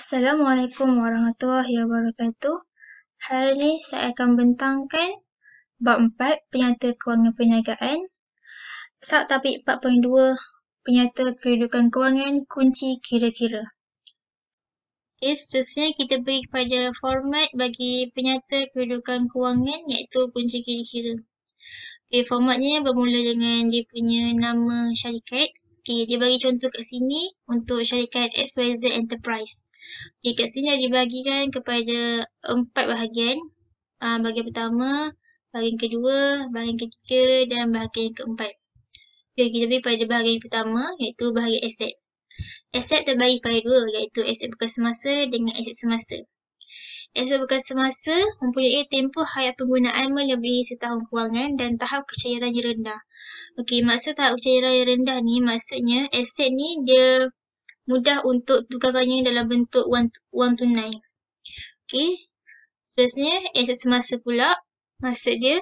Assalamualaikum warahmatullahi wabarakatuh. Hari ini saya akan bentangkan bab 4 penyata kewangan perniagaan. Sub topik 4.2 penyata kehidupan kewangan kunci kira-kira. Okay, seterusnya kita beri kepada format bagi penyata kehidupan kewangan iaitu kunci kira-kira. Okay, formatnya bermula dengan dia punya nama syarikat. Okay, dia bagi contoh kat sini untuk syarikat XYZ Enterprise. Okay, kat sini dah dibahagikan kepada empat bahagian. Uh, bahagian pertama, bahagian kedua, bahagian ketiga dan bahagian yang keempat. Okay, kita pergi pada bahagian yang pertama iaitu bahagian aset. Aset terbagi pada dua iaitu aset bekas semasa dengan aset semasa. Aset bekas semasa mempunyai tempoh hayat penggunaan melebihi setahun kewangan dan tahap kecairan yang rendah. Okey, maksud tahap kecairan yang rendah ni maksudnya aset ni dia mudah untuk tukarannya dalam bentuk wang, wang tunai. Okey. Seterusnya, aset semasa pula. Maksud dia,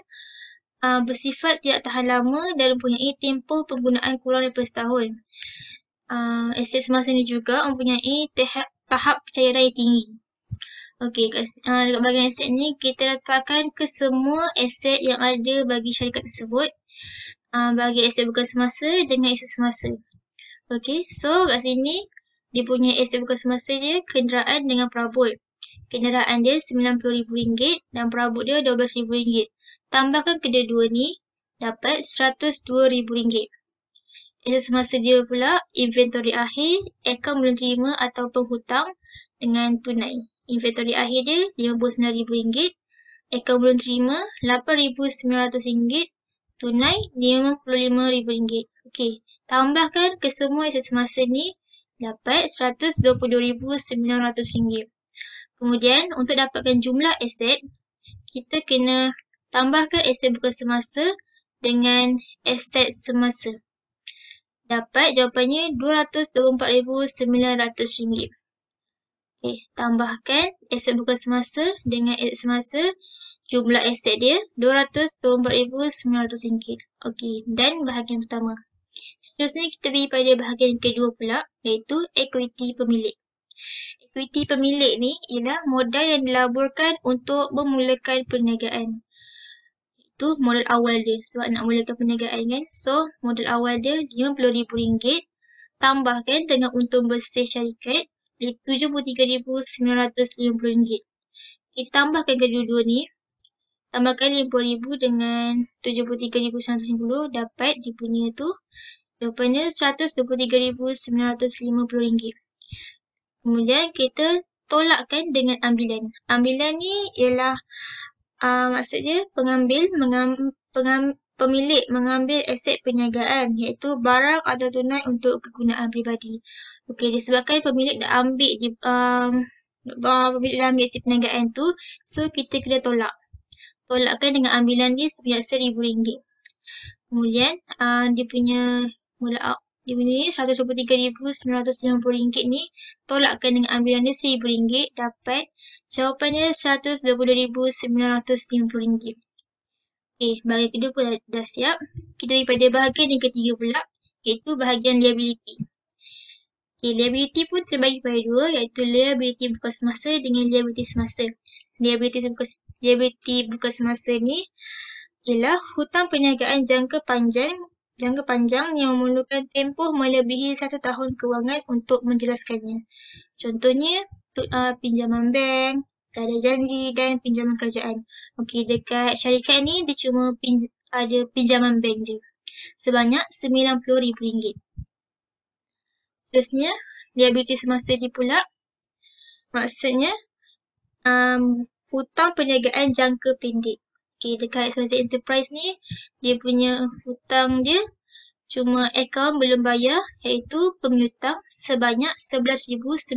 uh, bersifat tidak tahan lama dan mempunyai tempoh penggunaan kurang daripada setahun. Uh, aset semasa ni juga mempunyai tahap, tahap cairan yang tinggi. Okey, kat, uh, dekat bahagian aset ni, kita letakkan ke semua aset yang ada bagi syarikat tersebut. Uh, bagi aset bukan semasa dengan aset semasa. Okey, so kat sini dia punya aset bekas semasa dia kenderaan dengan perabot. Kenderaan dia RM90,000 dan perabot dia RM12,000. Tambahkan kedua-dua ni dapat RM102,000. Aset semasa dia pula inventory akhir, akaun belum terima atau penghutang dengan tunai. Inventory akhir dia RM59,000. Akaun belum terima RM8,900. Tunai RM55,000. Okey, tambahkan kesemua aset semasa ni dapat RM122,900. Kemudian untuk dapatkan jumlah aset, kita kena tambahkan aset bukan semasa dengan aset semasa. Dapat jawapannya RM224,900. Okay, tambahkan aset bukan semasa dengan aset semasa. Jumlah aset dia RM224,900. Okey, dan bahagian pertama. Seterusnya kita pergi pada bahagian kedua pula iaitu equity pemilik. Equity pemilik ni ialah modal yang dilaburkan untuk memulakan perniagaan. Itu modal awal dia sebab nak mulakan perniagaan kan. So modal awal dia RM50,000 tambahkan dengan untung bersih syarikat RM73,950. Kita tambahkan kedua-dua ni. Tambahkan RM50,000 dengan RM73,950 dapat dia punya tu rupanya RM123,950. Kemudian kita tolakkan dengan ambilan. Ambilan ni ialah uh, maksudnya pengambil, mengam, pengam, pemilik mengambil aset perniagaan iaitu barang atau tunai untuk kegunaan peribadi. Okey, disebabkan pemilik dah ambil di, uh, uh, pemilik dah ambil aset perniagaan tu, so kita kena tolak. Tolakkan dengan ambilan ni sebanyak RM1,000. Kemudian uh, dia punya mula out. Dia punya ni RM123,950 ni tolakkan dengan ambilan dia RM1,000 dapat jawapannya dia RM122,950. Okey, eh, bahagian kedua pun dah, dah siap. Kita pergi pada bahagian yang ketiga pula iaitu bahagian liability. Okey, eh, liability pun terbagi pada dua iaitu liability bukan semasa dengan liability semasa. Liability bukan, liability bukan semasa ni ialah hutang perniagaan jangka panjang jangka panjang yang memerlukan tempoh melebihi satu tahun kewangan untuk menjelaskannya. Contohnya, pinjaman bank, tanda janji dan pinjaman kerajaan. Okey, dekat syarikat ni dia cuma pinj- ada pinjaman bank je. Sebanyak RM90,000. Seterusnya, diabetes semasa ni pula. Maksudnya, um, hutang perniagaan jangka pendek. Okay, dekat SYZ Enterprise ni, dia punya hutang dia cuma akaun belum bayar iaitu pemutang sebanyak RM11,950.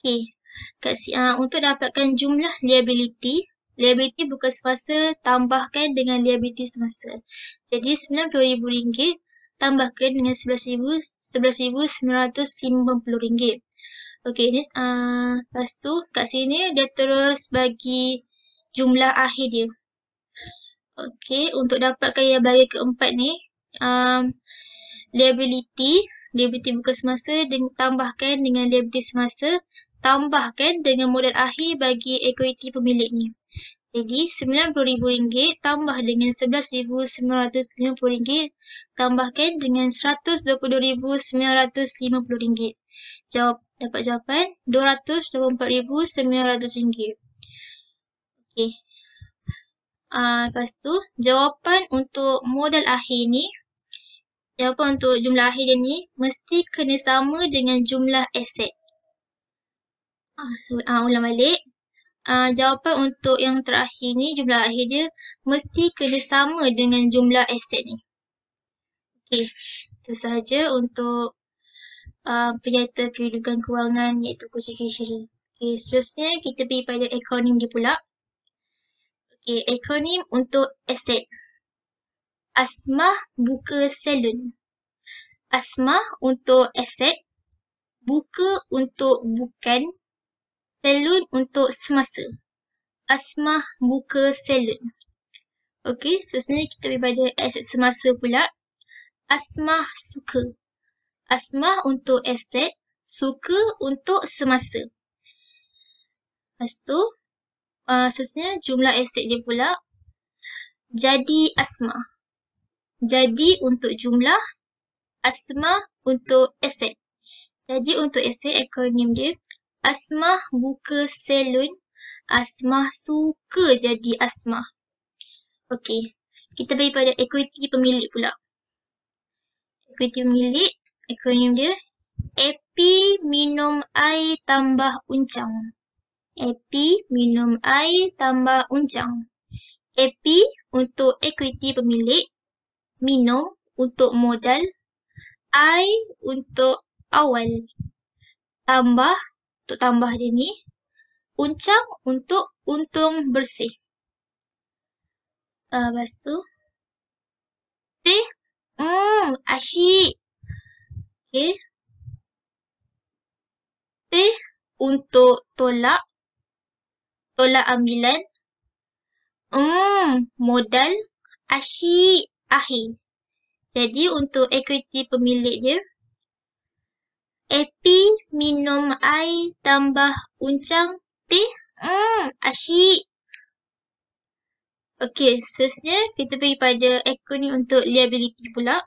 Okay, kat, uh, untuk dapatkan jumlah liability, liability bukan semasa tambahkan dengan liability semasa. Jadi RM90,000 tambahkan dengan RM11,950. Okay, ni uh, lepas tu kat sini dia terus bagi jumlah akhir dia. Okey, untuk dapatkan yang bagi keempat ni, um, liability, liability buka semasa den tambahkan dengan liability semasa, tambahkan dengan modal akhir bagi equity pemilik ni. Jadi RM90,000 tambah dengan RM11,950 tambahkan dengan RM122,950. Jawab, dapat jawapan RM224,900. Okey. Uh, lepas tu, jawapan untuk modal akhir ni, jawapan untuk jumlah akhir ni, mesti kena sama dengan jumlah aset. Uh, so, uh, ulang balik. Uh, jawapan untuk yang terakhir ni, jumlah akhir dia, mesti kena sama dengan jumlah aset ni. Okey, itu sahaja untuk uh, penyata kehidupan kewangan iaitu kursi-kursi. Okey, seterusnya kita pergi pada ekonomi dia pula okay, akronim untuk aset. asma buka salon. asma untuk aset. Buka untuk bukan. Salon untuk semasa. asma buka salon. Okey, so sebenarnya kita berbeda aset semasa pula. asma suka. asma untuk aset. Suka untuk semasa. Lepas tu, uh, ah, sesnya jumlah aset dia pula jadi asma. Jadi untuk jumlah asma untuk aset. Jadi untuk aset akronim dia asma buka salon asma suka jadi asma. Okey. Kita bagi pada equity pemilik pula. Equity pemilik akronim dia Epi minum air tambah uncang. Epi minum air tambah uncang. Epi untuk equity pemilik. Minum untuk modal. Air untuk awal. Tambah untuk tambah dia ni. Uncang untuk untung bersih. Ah, lepas tu. Teh. Hmm, asyik. Okay. Teh untuk tolak tolak ambilan. Hmm, modal asyik akhir. Jadi untuk equity pemilik dia, Epi minum air tambah uncang teh. Hmm, asyik. Okey, seterusnya kita pergi pada equity untuk liability pula.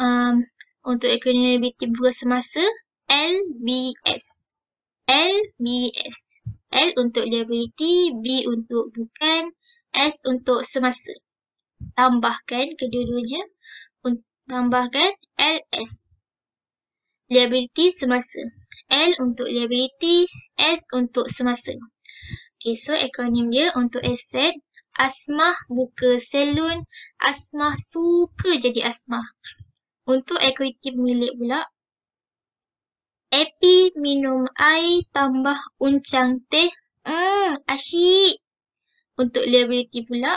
Um, untuk equity liability bukan semasa, LBS. LBS. L untuk liability, B untuk bukan, S untuk semasa. Tambahkan kedua-duanya, tambahkan LS. Liability semasa. L untuk liability, S untuk semasa. Okay, so akronim dia untuk asset, asmah buka salon, asmah suka jadi asmah. Untuk equity pemilik pula, Epi minum air tambah uncang teh. Hmm, asyik. Untuk liability pula,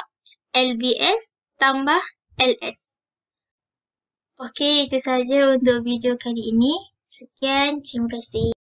LBS tambah LS. Okey, itu sahaja untuk video kali ini. Sekian, terima kasih.